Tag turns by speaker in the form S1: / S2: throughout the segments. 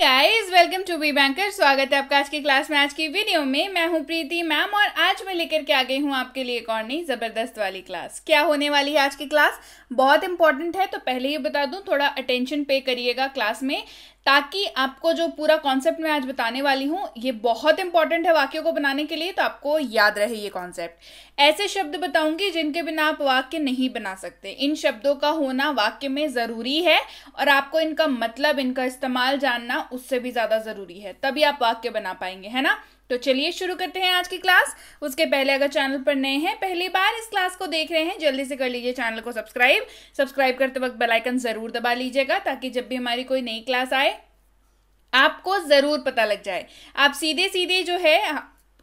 S1: Guys welcome to be banker स्वागत है आपका आज की क्लास में आज की वीडियो में मैं हूं प्रीति मैम और आज मैं लेकर के आ गई हूं आपके लिए एक और नई ज़बरदस्त वाली क्लास क्या होने वाली है आज की क्लास बहुत इंपॉर्टेंट है तो पहले ही बता दूं थोड़ा अटेंशन पे करिएगा क्लास में ताकि आपको जो पूरा कॉन्सेप्ट मैं आज बताने वाली हूँ ये बहुत इंपॉर्टेंट है वाक्यों को बनाने के लिए तो आपको याद रहे ये कॉन्सेप्ट ऐसे शब्द बताऊंगी जिनके बिना आप वाक्य नहीं बना सकते इन शब्दों का होना वाक्य में ज़रूरी है और आपको इनका मतलब इनका इस्तेमाल जानना उससे भी ज़्यादा ज़रूरी है तभी आप वाक्य बना पाएंगे है ना तो चलिए शुरू करते हैं आज की क्लास उसके पहले अगर चैनल पर नए हैं पहली बार इस क्लास को देख रहे हैं जल्दी से कर लीजिए चैनल को सब्सक्राइब सब्सक्राइब करते वक्त बेल आइकन ज़रूर दबा लीजिएगा ताकि जब भी हमारी कोई नई क्लास आए आपको ज़रूर पता लग जाए आप सीधे सीधे जो है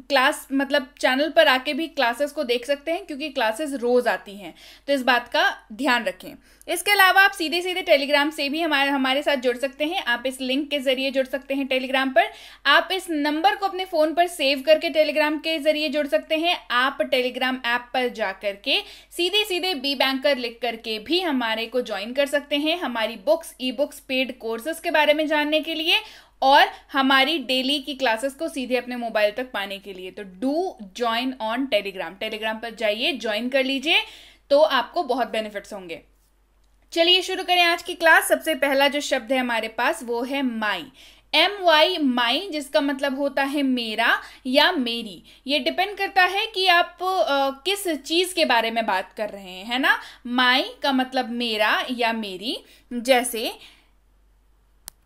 S1: क्लास मतलब चैनल पर आके भी क्लासेस को देख सकते हैं क्योंकि क्लासेस रोज़ आती हैं तो इस बात का ध्यान रखें इसके अलावा आप सीधे सीधे टेलीग्राम से भी हमारे हमारे साथ जुड़ सकते हैं आप इस लिंक के ज़रिए जुड़ सकते हैं टेलीग्राम पर आप इस नंबर को अपने फ़ोन पर सेव करके टेलीग्राम के ज़रिए जुड़ सकते हैं आप टेलीग्राम ऐप पर जा करके सीधे सीधे बी बैंकर लिख करके भी हमारे को ज्वाइन कर सकते हैं हमारी books e books paid courses के बारे में जानने के लिए और हमारी डेली की क्लासेस को सीधे अपने मोबाइल तक पाने के लिए तो do join on Telegram Telegram पर जाइए ज्वाइन कर लीजिए तो आपको बहुत बेनिफिट्स होंगे चलिए शुरू करें आज की क्लास सबसे पहला जो शब्द है हमारे पास वो है माई एम वाई माई जिसका मतलब होता है मेरा या मेरी ये डिपेंड करता है कि आप आ, किस चीज़ के बारे में बात कर रहे हैं है ना माई का मतलब मेरा या मेरी जैसे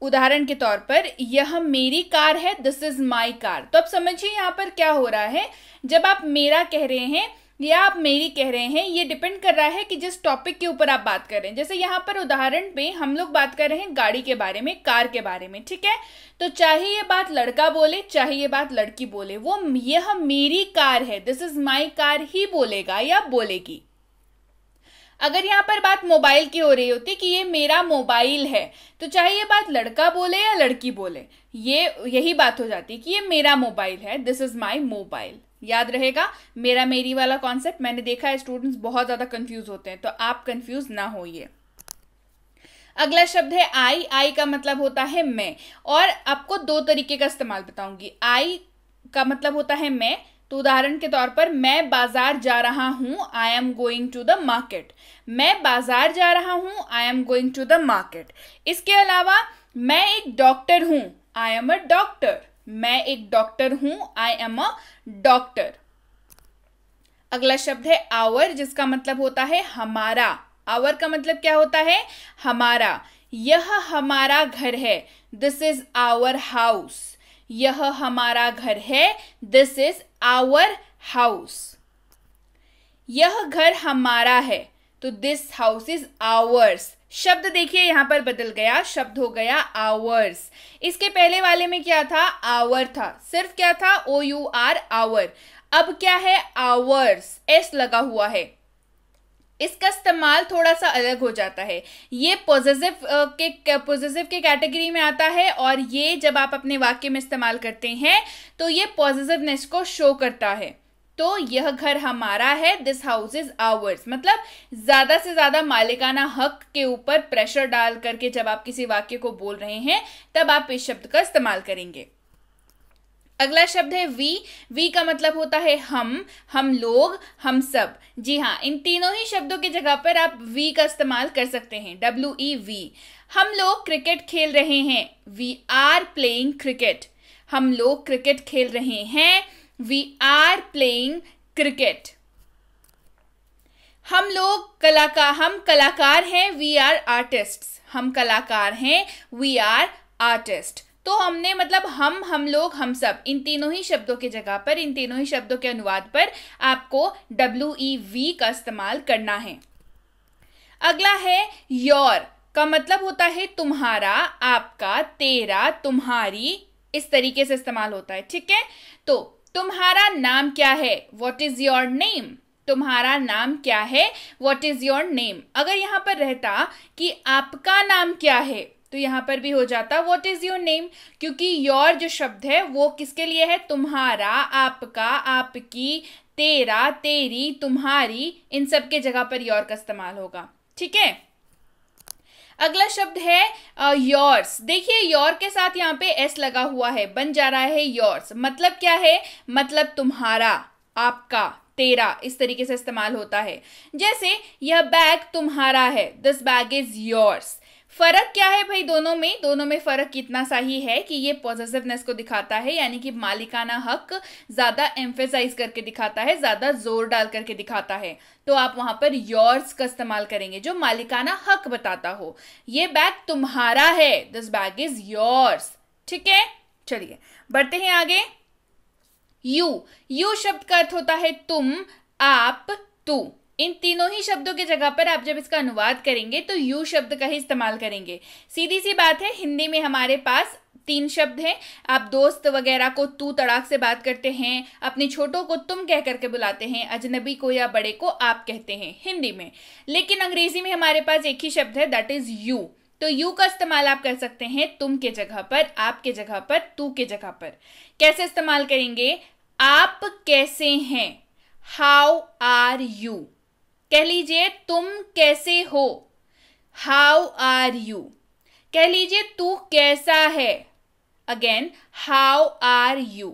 S1: उदाहरण के तौर पर यह मेरी कार है दिस इज माई कार तो आप समझिए यहाँ पर क्या हो रहा है जब आप मेरा कह रहे हैं या आप मेरी कह रहे हैं ये डिपेंड कर रहा है कि जिस टॉपिक के ऊपर आप बात कर रहे हैं जैसे यहाँ पर उदाहरण पे हम लोग बात कर रहे हैं गाड़ी के बारे में कार के बारे में ठीक है तो चाहे ये बात लड़का बोले चाहे ये बात लड़की बोले वो यह मेरी कार है दिस इज माई कार ही बोलेगा या बोलेगी अगर यहाँ पर बात मोबाइल की हो रही होती कि ये मेरा मोबाइल है तो चाहे ये बात लड़का बोले या लड़की बोले ये यही बात हो जाती कि ये मेरा मोबाइल है दिस इज माई मोबाइल याद रहेगा मेरा मेरी वाला कॉन्सेप्ट मैंने देखा है स्टूडेंट्स बहुत ज़्यादा कंफ्यूज होते हैं तो आप कंफ्यूज ना होइए अगला शब्द है आई आई का मतलब होता है मैं और आपको दो तरीके का इस्तेमाल बताऊंगी आई का मतलब होता है मैं तो उदाहरण के तौर पर मैं बाजार जा रहा हूं I am going to the market मैं बाजार जा रहा हूं I am going to the market इसके अलावा मैं एक डॉक्टर हूं आई एम अ डॉक्टर मैं एक डॉक्टर हूं आई एम अ डॉक्टर अगला शब्द है आवर जिसका मतलब होता है हमारा आवर का मतलब क्या होता है हमारा यह हमारा घर है दिस इज आवर हाउस यह हमारा घर है दिस इज आवर हाउस यह घर हमारा है तो दिस हाउस इज आवर्स शब्द देखिए यहां पर बदल गया शब्द हो गया आवर्स इसके पहले वाले में क्या था आवर था सिर्फ क्या था ओ यू आर आवर अब क्या है आवर्स एस लगा हुआ है इसका इस्तेमाल थोड़ा सा अलग हो जाता है ये पॉजिटिव के पॉजिटिव के कैटेगरी में आता है और ये जब आप अपने वाक्य में इस्तेमाल करते हैं तो ये पॉजिटिवनेस को शो करता है तो यह घर हमारा है दिस हाउस इज आवर्स मतलब ज्यादा से ज्यादा मालिकाना हक के ऊपर प्रेशर डाल करके जब आप किसी वाक्य को बोल रहे हैं तब आप इस शब्द का इस्तेमाल करेंगे अगला शब्द है वी वी का मतलब होता है हम हम लोग हम सब जी हाँ इन तीनों ही शब्दों की जगह पर आप वी का इस्तेमाल कर सकते हैं डब्ल्यू ई वी हम लोग क्रिकेट खेल रहे हैं वी आर प्लेइंग क्रिकेट हम लोग क्रिकेट खेल रहे हैं वी आर प्लेइंग क्रिकेट हम लोग कलाकार हम कलाकार हैं वी आर आर्टिस्ट हम कलाकार हैं वी आर आर्टिस्ट तो हमने मतलब हम हम लोग हम सब इन तीनों ही शब्दों के जगह पर इन तीनों ही शब्दों के अनुवाद पर आपको डब्ल्यू ई वी का इस्तेमाल करना है अगला है योर का मतलब होता है तुम्हारा आपका तेरा तुम्हारी इस तरीके से इस्तेमाल होता है ठीक है तो तुम्हारा नाम क्या है वॉट इज योर नेम तुम्हारा नाम क्या है वॉट इज योर नेम अगर यहां पर रहता कि आपका नाम क्या है तो यहाँ पर भी हो जाता वॉट इज़ योर नेम क्योंकि योर जो शब्द है वो किसके लिए है तुम्हारा आपका आपकी तेरा तेरी तुम्हारी इन सब के जगह पर योर का इस्तेमाल होगा ठीक है अगला शब्द है योर्स देखिए योर के साथ यहाँ पे एस लगा हुआ है बन जा रहा है योर्स मतलब क्या है मतलब तुम्हारा आपका तेरा इस तरीके से इस्तेमाल होता है जैसे यह बैग तुम्हारा है दिस बैग इज योर्स फर्क क्या है भाई दोनों में दोनों में फर्क इतना सा ही है कि ये पॉजिटिवनेस को दिखाता है यानी कि मालिकाना हक ज्यादा एम्फेसाइज करके दिखाता है ज्यादा जोर डाल करके दिखाता है तो आप वहां पर योर्स का इस्तेमाल करेंगे जो मालिकाना हक बताता हो ये बैग तुम्हारा है दिस बैग इज योर्स ठीक है चलिए बढ़ते हैं आगे यू यू शब्द का अर्थ होता है तुम आप तू इन तीनों ही शब्दों के जगह पर आप जब इसका अनुवाद करेंगे तो यू शब्द का ही इस्तेमाल करेंगे सीधी सी बात है हिंदी में हमारे पास तीन शब्द हैं आप दोस्त वगैरह को तू तड़ाक से बात करते हैं अपने छोटों को तुम कह करके बुलाते हैं अजनबी को या बड़े को आप कहते हैं हिंदी में लेकिन अंग्रेजी में हमारे पास एक ही शब्द है दैट इज यू तो यू का इस्तेमाल आप कर सकते हैं तुम के जगह पर आप के जगह पर तू के जगह पर कैसे इस्तेमाल करेंगे आप कैसे हैं हाउ आर यू कह लीजिए तुम कैसे हो हाउ आर यू कह लीजिए तू कैसा है अगेन हाउ आर यू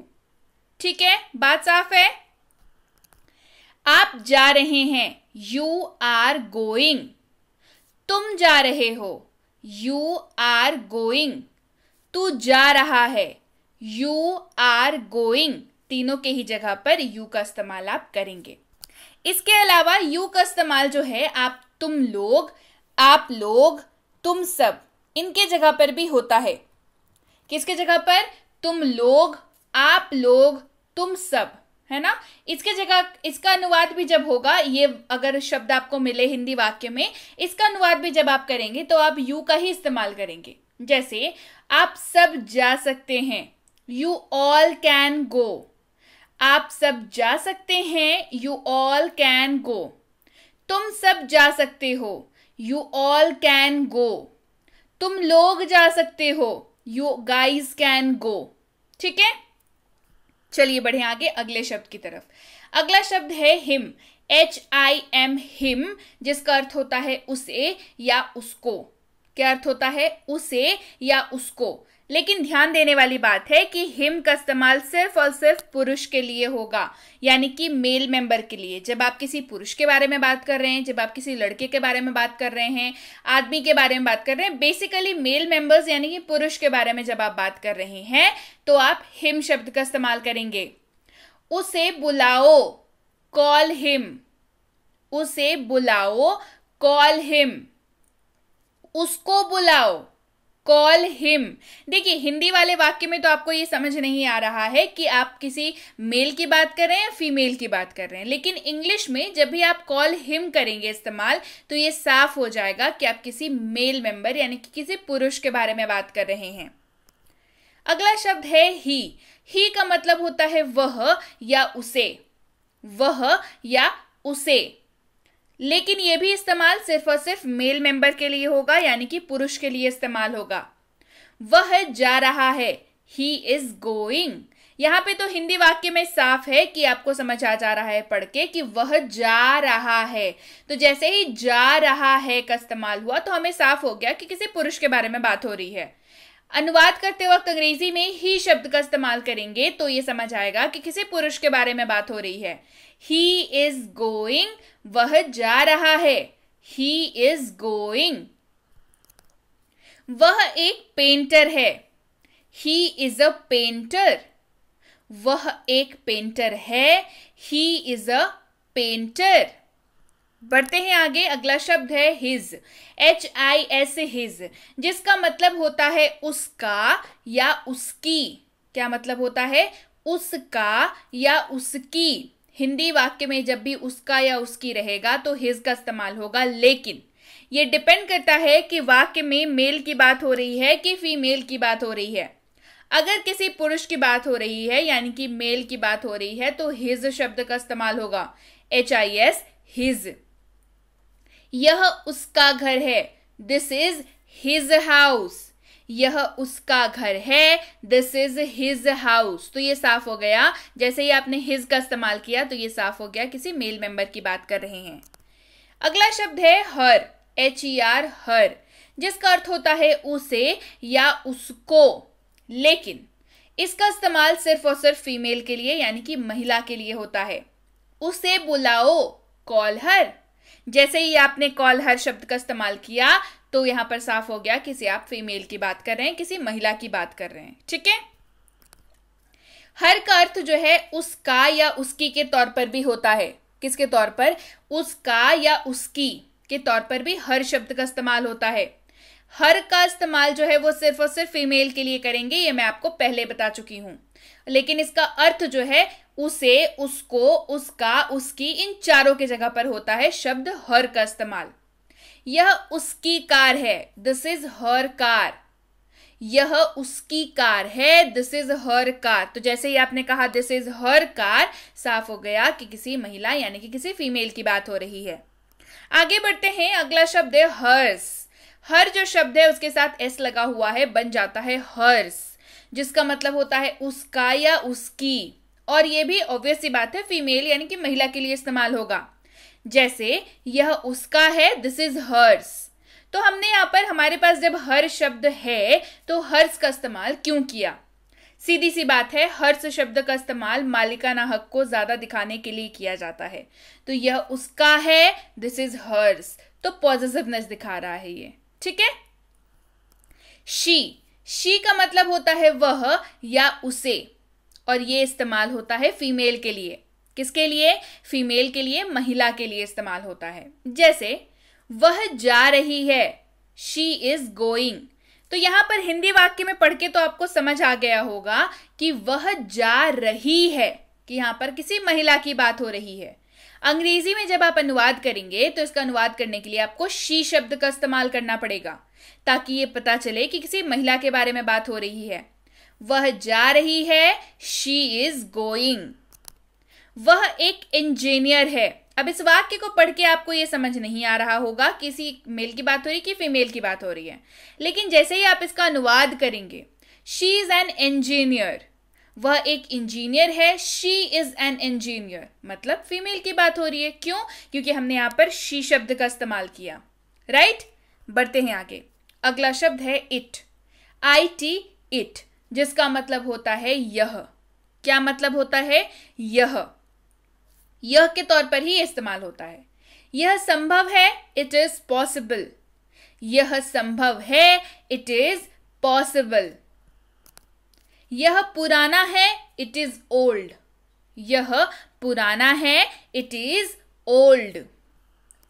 S1: ठीक है बात साफ है आप जा रहे हैं यू आर गोइंग तुम जा रहे हो यू आर गोइंग तू जा रहा है यू आर गोइंग तीनों के ही जगह पर यू का इस्तेमाल आप करेंगे इसके अलावा यू का इस्तेमाल जो है आप तुम लोग आप लोग तुम सब इनके जगह पर भी होता है किसके जगह पर तुम लोग आप लोग तुम सब है ना इसके जगह इसका अनुवाद भी जब होगा ये अगर शब्द आपको मिले हिंदी वाक्य में इसका अनुवाद भी जब आप करेंगे तो आप यू का ही इस्तेमाल करेंगे जैसे आप सब जा सकते हैं यू ऑल कैन गो आप सब जा सकते हैं यू ऑल कैन गो तुम सब जा सकते हो यू ऑल कैन गो तुम लोग जा सकते हो यू गाइज कैन गो ठीक है चलिए बढ़े आगे अगले शब्द की तरफ अगला शब्द है him H I M him जिसका अर्थ होता है उसे या उसको क्या अर्थ होता है उसे या उसको लेकिन ध्यान देने वाली बात है कि हिम का इस्तेमाल सिर्फ और सिर्फ पुरुष के लिए होगा यानी कि मेल मेंबर के लिए जब आप किसी पुरुष के बारे में बात कर रहे हैं जब आप किसी लड़के के बारे में बात कर रहे हैं आदमी के बारे में बात कर रहे हैं बेसिकली मेल मेंबर्स यानी कि पुरुष के बारे में जब आप बात कर रहे हैं तो आप हिम शब्द का इस्तेमाल करेंगे उसे बुलाओ कॉल हिम उसे बुलाओ कॉल हिम उसको बुलाओ कॉल हिम देखिए हिंदी वाले वाक्य में तो आपको ये समझ नहीं आ रहा है कि आप किसी मेल की बात कर रहे हैं या फीमेल की बात कर रहे हैं लेकिन इंग्लिश में जब भी आप कॉल हिम करेंगे इस्तेमाल तो ये साफ हो जाएगा कि आप किसी मेल मेंबर यानी कि किसी पुरुष के बारे में बात कर रहे हैं अगला शब्द है ही ही का मतलब होता है वह या उसे वह या उसे लेकिन ये भी इस्तेमाल सिर्फ और सिर्फ मेल मेंबर के लिए होगा यानी कि पुरुष के लिए इस्तेमाल होगा वह जा रहा है ही इज गोइंग यहाँ पे तो हिंदी वाक्य में साफ है कि आपको समझ आ जा रहा है पढ़ के कि वह जा रहा है तो जैसे ही जा रहा है का इस्तेमाल हुआ तो हमें साफ हो गया कि किसी पुरुष के बारे में बात हो रही है अनुवाद करते वक्त अंग्रेजी में ही शब्द का इस्तेमाल करेंगे तो ये समझ आएगा कि किसी पुरुष के बारे में बात हो रही है ही इज गोइंग वह जा रहा है ही इज गोइंग वह एक पेंटर है ही इज अ पेंटर वह एक पेंटर है ही इज अ पेंटर बढ़ते हैं आगे अगला शब्द है his H I S his जिसका मतलब होता है उसका या उसकी क्या मतलब होता है उसका या उसकी हिंदी वाक्य में जब भी उसका या उसकी रहेगा तो हिज का इस्तेमाल होगा लेकिन ये डिपेंड करता है कि वाक्य में मेल की बात हो रही है कि फीमेल की बात हो रही है अगर किसी पुरुष की बात हो रही है यानी कि मेल की बात हो रही है तो हिज शब्द का इस्तेमाल होगा एच आई एस हिज यह उसका घर है दिस इज हिज हाउस यह उसका घर है दिस इज हिज हाउस तो ये साफ हो गया जैसे ही आपने हिज का इस्तेमाल किया तो ये साफ हो गया किसी मेल मेंबर की बात कर रहे हैं अगला शब्द है हर एच ई आर हर जिसका अर्थ होता है उसे या उसको लेकिन इसका इस्तेमाल सिर्फ और सिर्फ फीमेल के लिए यानी कि महिला के लिए होता है उसे बुलाओ कॉल हर जैसे ही आपने कॉल हर शब्द का इस्तेमाल किया तो यहां पर साफ हो गया किसी आप फीमेल की बात कर रहे हैं किसी महिला की बात कर रहे हैं ठीक है हर का अर्थ जो है उसका या उसकी के तौर पर भी होता है किसके तौर पर उसका या उसकी के तौर पर भी हर शब्द का इस्तेमाल होता है हर का इस्तेमाल जो है वो सिर्फ और सिर्फ फीमेल के लिए करेंगे ये मैं आपको पहले बता चुकी हूं लेकिन इसका अर्थ जो है उसे उसको उसका उसकी इन चारों के जगह पर होता है शब्द हर का इस्तेमाल यह उसकी कार है दिस इज हर कार यह उसकी कार है दिस इज हर कार तो जैसे ही आपने कहा दिस इज हर कार साफ हो गया कि किसी महिला यानी कि किसी फीमेल की बात हो रही है आगे बढ़ते हैं अगला शब्द है हर्स हर जो शब्द है उसके साथ एस लगा हुआ है बन जाता है हर्स जिसका मतलब होता है उसका या उसकी और ये भी ऑब्वियस सी बात है फीमेल यानी कि महिला के लिए इस्तेमाल होगा जैसे यह उसका है दिस इज हर्स तो हमने यहाँ पर हमारे पास जब हर शब्द है तो हर्स का इस्तेमाल क्यों किया सीधी सी बात है हर्ष शब्द का इस्तेमाल मालिकाना हक को ज्यादा दिखाने के लिए किया जाता है तो यह उसका है दिस इज हर्स तो पॉजिटिवनेस दिखा रहा है ये ठीक है शी शी का मतलब होता है वह या उसे और ये इस्तेमाल होता है फीमेल के लिए किसके लिए फीमेल के लिए महिला के लिए इस्तेमाल होता है जैसे वह जा रही है शी इज गोइंग तो यहां पर हिंदी वाक्य में पढ़ के तो आपको समझ आ गया होगा कि वह जा रही है कि यहां पर किसी महिला की बात हो रही है अंग्रेजी में जब आप अनुवाद करेंगे तो इसका अनुवाद करने के लिए आपको शी शब्द का इस्तेमाल करना पड़ेगा ताकि ये पता चले कि किसी महिला के बारे में बात हो रही है वह जा रही है शी इज गोइंग वह एक इंजीनियर है अब इस वाक्य को पढ़ के आपको यह समझ नहीं आ रहा होगा किसी मेल की बात हो रही है कि फीमेल की बात हो रही है लेकिन जैसे ही आप इसका अनुवाद करेंगे शी इज एन इंजीनियर वह एक इंजीनियर है शी इज एन इंजीनियर मतलब फीमेल की बात हो रही है क्यों क्योंकि हमने यहां पर शी शब्द का इस्तेमाल किया राइट बढ़ते हैं आगे अगला शब्द है इट आई टी इट जिसका मतलब होता है यह क्या मतलब होता है यह यह के तौर पर ही इस्तेमाल होता है यह संभव है इट इज पॉसिबल यह संभव है इट इज पॉसिबल यह पुराना है इट इज ओल्ड यह पुराना है इट इज ओल्ड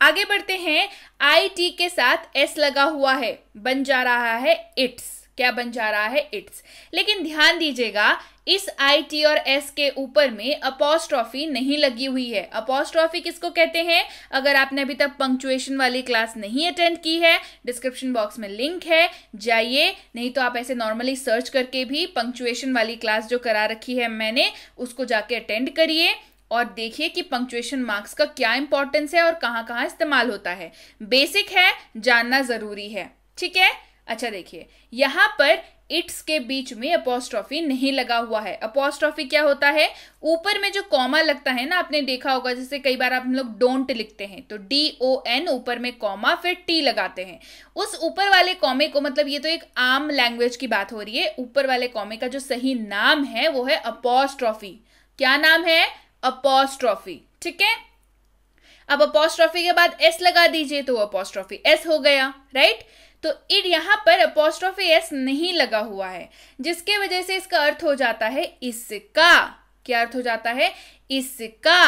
S1: आगे बढ़ते हैं आई टी के साथ एस लगा हुआ है बन जा रहा है इट्स क्या बन जा रहा है इट्स लेकिन ध्यान दीजिएगा इस आई टी और एस के ऊपर में अपोस्ट्रॉफी नहीं लगी हुई है अपॉस्ट्रॉफी किसको कहते हैं अगर आपने अभी तक पंक्चुएशन वाली क्लास नहीं अटेंड की है डिस्क्रिप्शन बॉक्स में लिंक है जाइए नहीं तो आप ऐसे नॉर्मली सर्च करके भी पंक्चुएशन वाली क्लास जो करा रखी है मैंने उसको जाके अटेंड करिए और देखिए कि पंक्चुएशन मार्क्स का क्या इंपॉर्टेंस है और कहाँ कहाँ इस्तेमाल होता है बेसिक है जानना ज़रूरी है ठीक है अच्छा देखिए यहाँ पर इट्स के बीच में अपोस्ट्रॉफी नहीं लगा हुआ है अपोस्ट्रॉफी क्या होता है ऊपर में जो कॉमा लगता है ना आपने देखा होगा जैसे कई बार आप लोग डोंट लिखते हैं तो डी ओ एन ऊपर में कॉमा फिर टी लगाते हैं उस ऊपर वाले कॉमे को मतलब ये तो एक आम लैंग्वेज की बात हो रही है ऊपर वाले कॉमे का जो सही नाम है वो है अपोस्ट्रॉफी क्या नाम है अपोस्ट्रॉफी ठीक है अब अपोस्ट्रॉफी के बाद एस लगा दीजिए तो अपोस्ट्रॉफी एस हो गया राइट तो इड यहां पर अपोस्ट्रॉफी एस नहीं लगा हुआ है जिसके वजह से इसका अर्थ हो जाता है इसका क्या अर्थ हो जाता है इसका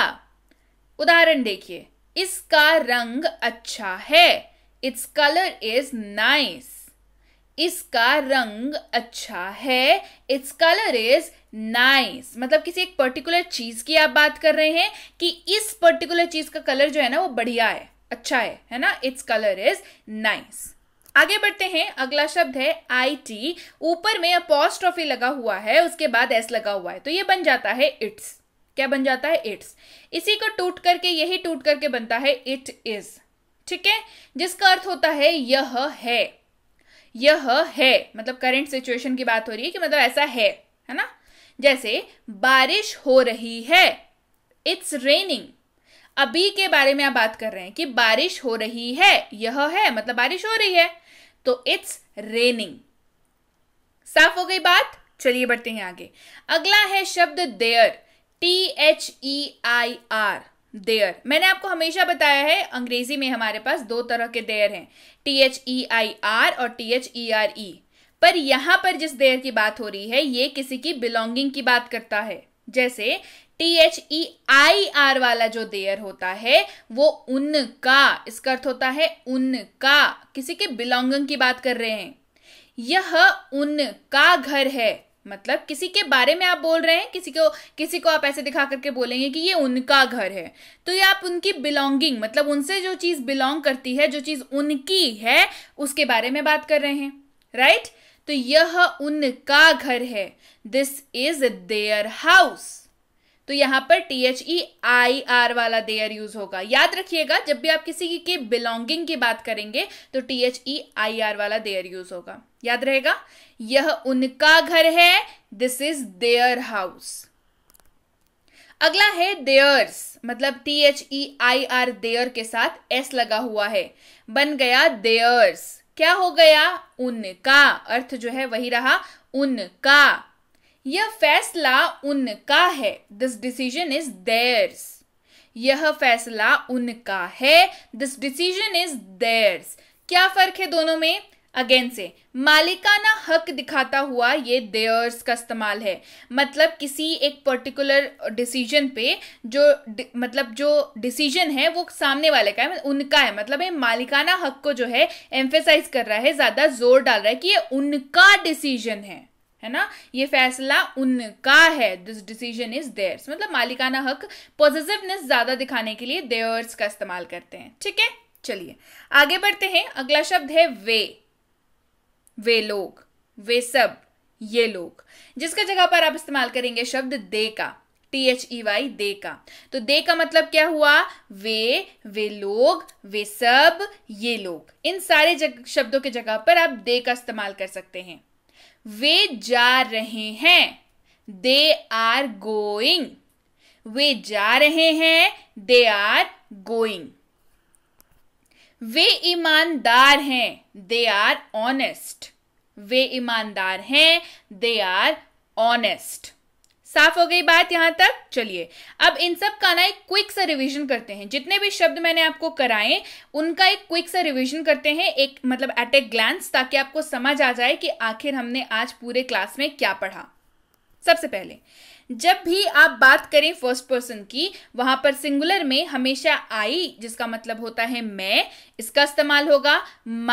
S1: उदाहरण देखिए इसका रंग अच्छा है इट्स कलर इज नाइस इसका रंग अच्छा है इट्स कलर इज नाइस मतलब किसी एक पर्टिकुलर चीज की आप बात कर रहे हैं कि इस पर्टिकुलर चीज का कलर जो है ना वो बढ़िया है अच्छा है है ना इट्स कलर इज नाइस आगे बढ़ते हैं अगला शब्द है आई टी ऊपर में अपॉस्ट्रॉफी लगा हुआ है उसके बाद एस लगा हुआ है तो ये बन जाता है इट्स क्या बन जाता है इट्स इसी को टूट करके यही टूट करके बनता है इट इज ठीक है जिसका अर्थ होता है यह है यह है मतलब करंट सिचुएशन की बात हो रही है कि मतलब ऐसा है है ना जैसे बारिश हो रही है इट्स रेनिंग अभी के बारे में आप बात कर रहे हैं कि बारिश हो रही है यह है मतलब बारिश हो रही है तो इट्स रेनिंग साफ हो गई बात चलिए बढ़ते हैं आगे अगला है शब्द their T H E I R their मैंने आपको हमेशा बताया है अंग्रेजी में हमारे पास दो तरह के देयर हैं T H E I R और T H E R E पर यहां पर जिस देयर की बात हो रही है ये किसी की बिलोंगिंग की बात करता है जैसे T H E I R वाला जो देयर होता है वो उनका इसका अर्थ होता है उनका किसी के बिलोंगिंग की बात कर रहे हैं यह उनका घर है मतलब किसी के बारे में आप बोल रहे हैं किसी को किसी को आप ऐसे दिखा करके बोलेंगे कि ये उनका घर है तो ये आप उनकी बिलोंगिंग मतलब उनसे जो चीज़ बिलोंग करती है जो चीज़ उनकी है उसके बारे में बात कर रहे हैं राइट तो यह उनका घर है दिस इज देयर हाउस तो यहां पर T H E I R वाला देयर यूज होगा याद रखिएगा जब भी आप किसी के बिलोंगिंग की बात करेंगे तो T H E I R वाला देयर यूज होगा याद रहेगा यह उनका घर है दिस इज देयर हाउस अगला है देयर्स मतलब T H E I R their के साथ एस लगा हुआ है बन गया देयर्स क्या हो गया उनका अर्थ जो है वही रहा उनका यह फैसला उनका है दिस डिसीजन इज देयर्स यह फैसला उनका है दिस डिसीजन इज देयर्स क्या फर्क है दोनों में अगेन से मालिकाना हक दिखाता हुआ ये देयर्स का इस्तेमाल है मतलब किसी एक पर्टिकुलर डिसीजन पे जो मतलब जो डिसीजन है वो सामने वाले का है मतलब उनका है मतलब ये मालिकाना हक को जो है एम्फेसाइज कर रहा है ज़्यादा जोर डाल रहा है कि ये उनका डिसीजन है है ना ये फैसला उनका है दिस डिसीजन इज देयर्स मतलब मालिकाना हक पॉजिटिवनेस ज्यादा दिखाने के लिए देयर्स का इस्तेमाल करते हैं ठीक है चलिए आगे बढ़ते हैं अगला शब्द है वे वे लोग वे सब ये लोग जिसका जगह पर आप इस्तेमाल करेंगे शब्द दे का T H E Y they का तो दे का मतलब क्या हुआ वे वे लोग वे सब ये लोग इन सारे शब्दों के जगह पर आप दे का इस्तेमाल कर सकते हैं वे जा रहे हैं दे आर गोइंग वे जा रहे हैं दे आर गोइंग वे ईमानदार हैं दे आर ऑनेस्ट वे ईमानदार हैं दे आर ऑनेस्ट साफ हो गई बात यहां तक चलिए अब इन सब का ना एक क्विक सा रिवीजन करते हैं जितने भी शब्द मैंने आपको कराए उनका एक क्विक सा रिवीजन करते हैं एक मतलब एट ए ग्लैंस ताकि आपको समझ आ जाए कि आखिर हमने आज पूरे क्लास में क्या पढ़ा सबसे पहले जब भी आप बात करें फर्स्ट पर्सन की वहां पर सिंगुलर में हमेशा आई जिसका मतलब होता है मैं इसका इस्तेमाल होगा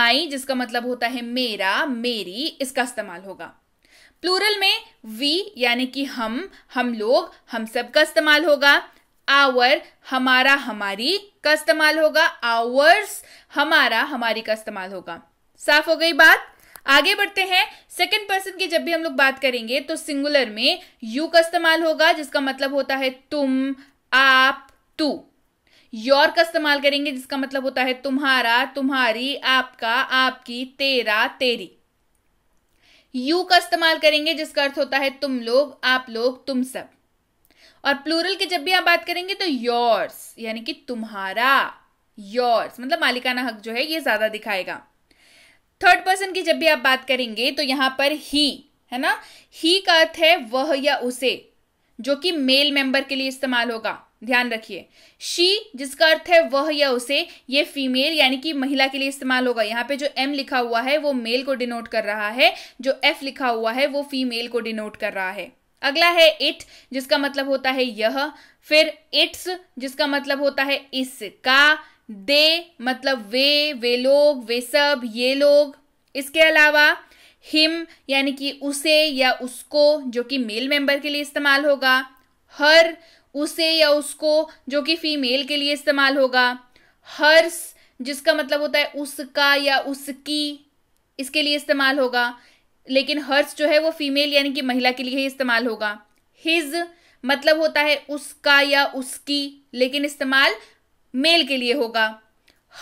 S1: माई जिसका मतलब होता है मेरा मेरी इसका इस्तेमाल होगा प्लूरल में वी यानी कि हम हम लोग हम सब का इस्तेमाल होगा आवर हमारा हमारी का इस्तेमाल होगा आवर्स हमारा हमारी का इस्तेमाल होगा साफ हो गई बात आगे बढ़ते हैं सेकेंड पर्सन की जब भी हम लोग बात करेंगे तो सिंगुलर में यू का इस्तेमाल होगा जिसका मतलब होता है तुम आप तू योर का इस्तेमाल करेंगे जिसका मतलब होता है तुम्हारा तुम्हारी आपका आपकी तेरा तेरी यू का इस्तेमाल करेंगे जिसका अर्थ होता है तुम लोग आप लोग तुम सब और प्लूरल की जब भी आप बात करेंगे तो योर्स यानी कि तुम्हारा योर्स मतलब मालिकाना हक जो है ये ज्यादा दिखाएगा थर्ड पर्सन की जब भी आप बात करेंगे तो यहां पर ही है ना ही का अर्थ है वह या उसे जो कि मेल मेंबर के लिए इस्तेमाल होगा ध्यान रखिए शी जिसका अर्थ है वह या उसे ये फीमेल यानी कि महिला के लिए इस्तेमाल होगा यहाँ पे जो एम लिखा हुआ है वो मेल को डिनोट कर रहा है जो एफ लिखा हुआ है वो फीमेल को डिनोट कर रहा है अगला है इट जिसका मतलब होता है यह फिर इट्स जिसका मतलब होता है इस का दे मतलब वे वे लोग वे सब ये लोग इसके अलावा हिम यानी कि उसे या उसको जो कि मेल मेंबर के लिए इस्तेमाल होगा हर उसे या उसको जो कि फीमेल के लिए इस्तेमाल होगा हर्स जिसका मतलब होता है उसका या उसकी इसके लिए इस्तेमाल होगा लेकिन हर्स जो है वो फीमेल यानी कि महिला के लिए ही इस्तेमाल होगा हिज मतलब होता है उसका या उसकी लेकिन इस्तेमाल मेल के लिए होगा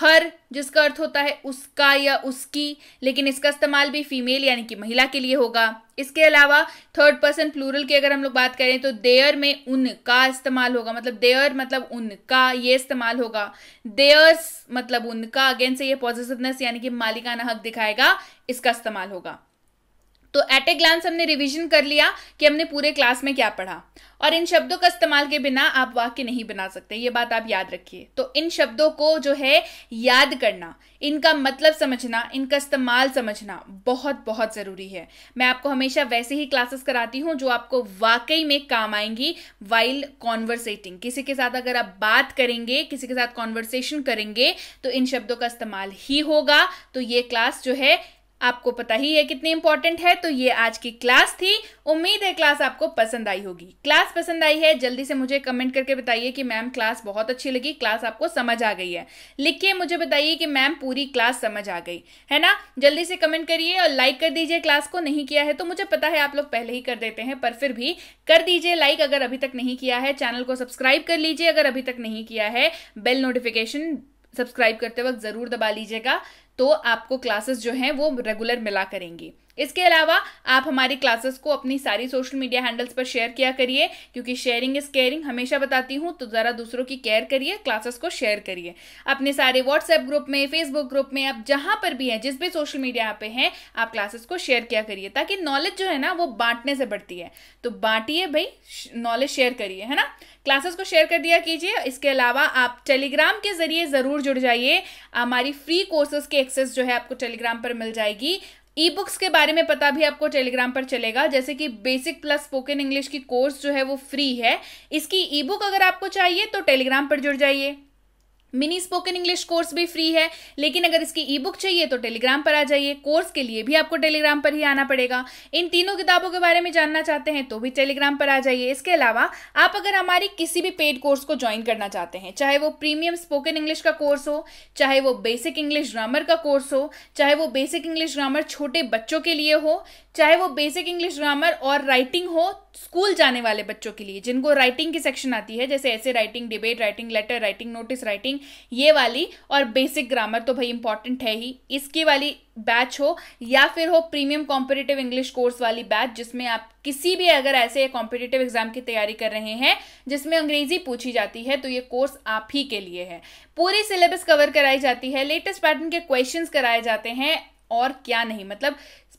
S1: हर जिसका अर्थ होता है उसका या उसकी लेकिन इसका इस्तेमाल भी फीमेल यानी कि महिला के लिए होगा इसके अलावा थर्ड पर्सन प्लूरल की अगर हम लोग बात करें तो देयर में उनका इस्तेमाल होगा मतलब देयर मतलब उनका ये इस्तेमाल होगा देयर्स मतलब उनका अगेन से ये पॉजिटिवनेस यानी कि मालिकाना हक दिखाएगा इसका इस्तेमाल होगा तो एट ए ग्लांस हमने रिविजन कर लिया कि हमने पूरे क्लास में क्या पढ़ा और इन शब्दों का इस्तेमाल के बिना आप वाक्य नहीं बना सकते ये बात आप याद रखिए तो इन शब्दों को जो है याद करना इनका मतलब समझना इनका इस्तेमाल समझना बहुत बहुत ज़रूरी है मैं आपको हमेशा वैसे ही क्लासेस कराती हूँ जो आपको वाकई में काम आएंगी वाइल कॉन्वर्सेटिंग किसी के साथ अगर आप बात करेंगे किसी के साथ कॉन्वर्सेशन करेंगे तो इन शब्दों का इस्तेमाल ही होगा तो ये क्लास जो है आपको पता ही है कितनी इंपॉर्टेंट है तो ये आज की क्लास थी उम्मीद है क्लास आपको पसंद आई होगी क्लास पसंद आई है जल्दी से मुझे कमेंट करके बताइए कि मैम क्लास बहुत अच्छी लगी क्लास आपको समझ आ गई है लिख के मुझे बताइए कि मैम पूरी क्लास समझ आ गई है ना जल्दी से कमेंट करिए और लाइक कर दीजिए क्लास को नहीं किया है तो मुझे पता है आप लोग पहले ही कर देते हैं पर फिर भी कर दीजिए लाइक अगर अभी तक नहीं किया है चैनल को सब्सक्राइब कर लीजिए अगर अभी तक नहीं किया है बेल नोटिफिकेशन सब्सक्राइब करते वक्त ज़रूर दबा लीजिएगा तो आपको क्लासेस जो हैं वो रेगुलर मिला करेंगी इसके अलावा आप हमारी क्लासेस को अपनी सारी सोशल मीडिया हैंडल्स पर शेयर किया करिए क्योंकि शेयरिंग इज केयरिंग हमेशा बताती हूँ तो ज़रा दूसरों की केयर करिए क्लासेस को शेयर करिए अपने सारे व्हाट्सएप ग्रुप में फेसबुक ग्रुप में आप जहाँ पर भी हैं जिस भी सोशल मीडिया पे हैं आप क्लासेस को शेयर किया करिए ताकि नॉलेज जो है ना वो बांटने से बढ़ती है तो बांटिए भाई नॉलेज शेयर करिए है ना क्लासेस को शेयर कर दिया कीजिए इसके अलावा आप टेलीग्राम के ज़रिए ज़रूर जुड़ जाइए हमारी फ्री कोर्सेज की एक्सेस जो है आपको टेलीग्राम पर मिल जाएगी ई बुक्स के बारे में पता भी आपको टेलीग्राम पर चलेगा जैसे कि बेसिक प्लस स्पोकन इंग्लिश की कोर्स जो है वो फ्री है इसकी ई बुक अगर आपको चाहिए तो टेलीग्राम पर जुड़ जाइए मिनी स्पोकन इंग्लिश कोर्स भी फ्री है लेकिन अगर इसकी ई बुक चाहिए तो टेलीग्राम पर आ जाइए कोर्स के लिए भी आपको टेलीग्राम पर ही आना पड़ेगा इन तीनों किताबों के बारे में जानना चाहते हैं तो भी टेलीग्राम पर आ जाइए इसके अलावा आप अगर हमारी किसी भी पेड कोर्स को ज्वाइन करना चाहते हैं चाहे वो प्रीमियम स्पोकन इंग्लिश का कोर्स हो चाहे वो बेसिक इंग्लिश ग्रामर का कोर्स हो चाहे वो बेसिक इंग्लिश ग्रामर छोटे बच्चों के लिए हो चाहे वो बेसिक इंग्लिश ग्रामर और राइटिंग हो स्कूल जाने वाले बच्चों के लिए जिनको राइटिंग की सेक्शन आती है जैसे ऐसे writing debate writing letter writing notice writing ये वाली और बेसिक ग्रामर तो भाई इंपॉर्टेंट है ही इसकी वाली बैच हो या फिर हो प्रीमियम कॉम्पिटिटिव इंग्लिश कोर्स वाली बैच जिसमें आप किसी भी अगर ऐसे कॉम्पिटिटिव एग्जाम की तैयारी कर रहे हैं जिसमें अंग्रेजी पूछी जाती है तो ये कोर्स आप ही के लिए है पूरी सिलेबस कवर कराई जाती है लेटेस्ट पैटर्न के क्वेश्चंस कराए जाते हैं और क्या नहीं मतलब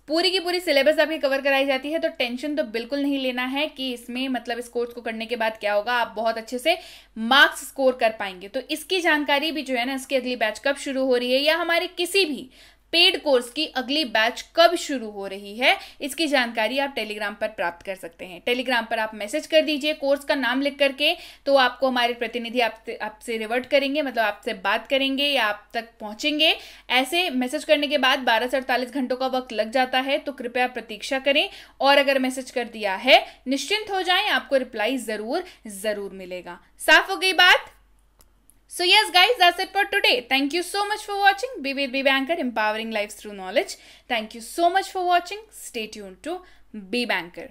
S1: पूरी की पूरी सिलेबस आपकी कवर कराई जाती है तो टेंशन तो बिल्कुल नहीं लेना है कि इसमें मतलब इस कोर्स को करने के बाद क्या होगा आप बहुत अच्छे से मार्क्स स्कोर कर पाएंगे तो इसकी जानकारी भी जो है ना इसकी अगली बैच कब शुरू हो रही है या हमारे किसी भी पेड कोर्स की अगली बैच कब शुरू हो रही है इसकी जानकारी आप टेलीग्राम पर प्राप्त कर सकते हैं टेलीग्राम पर आप मैसेज कर दीजिए कोर्स का नाम लिख करके तो आपको हमारे प्रतिनिधि आपसे आपसे रिवर्ट करेंगे मतलब आपसे बात करेंगे या आप तक पहुंचेंगे ऐसे मैसेज करने के बाद बारह से अड़तालीस घंटों का वक्त लग जाता है तो कृपया प्रतीक्षा करें और अगर मैसेज कर दिया है निश्चिंत हो जाए आपको रिप्लाई जरूर जरूर मिलेगा साफ हो गई बात So yes guys, that's it for today. Thank you so much for watching. Be with Be Banker, empowering lives through knowledge. Thank you so much for watching. Stay tuned to Be Banker.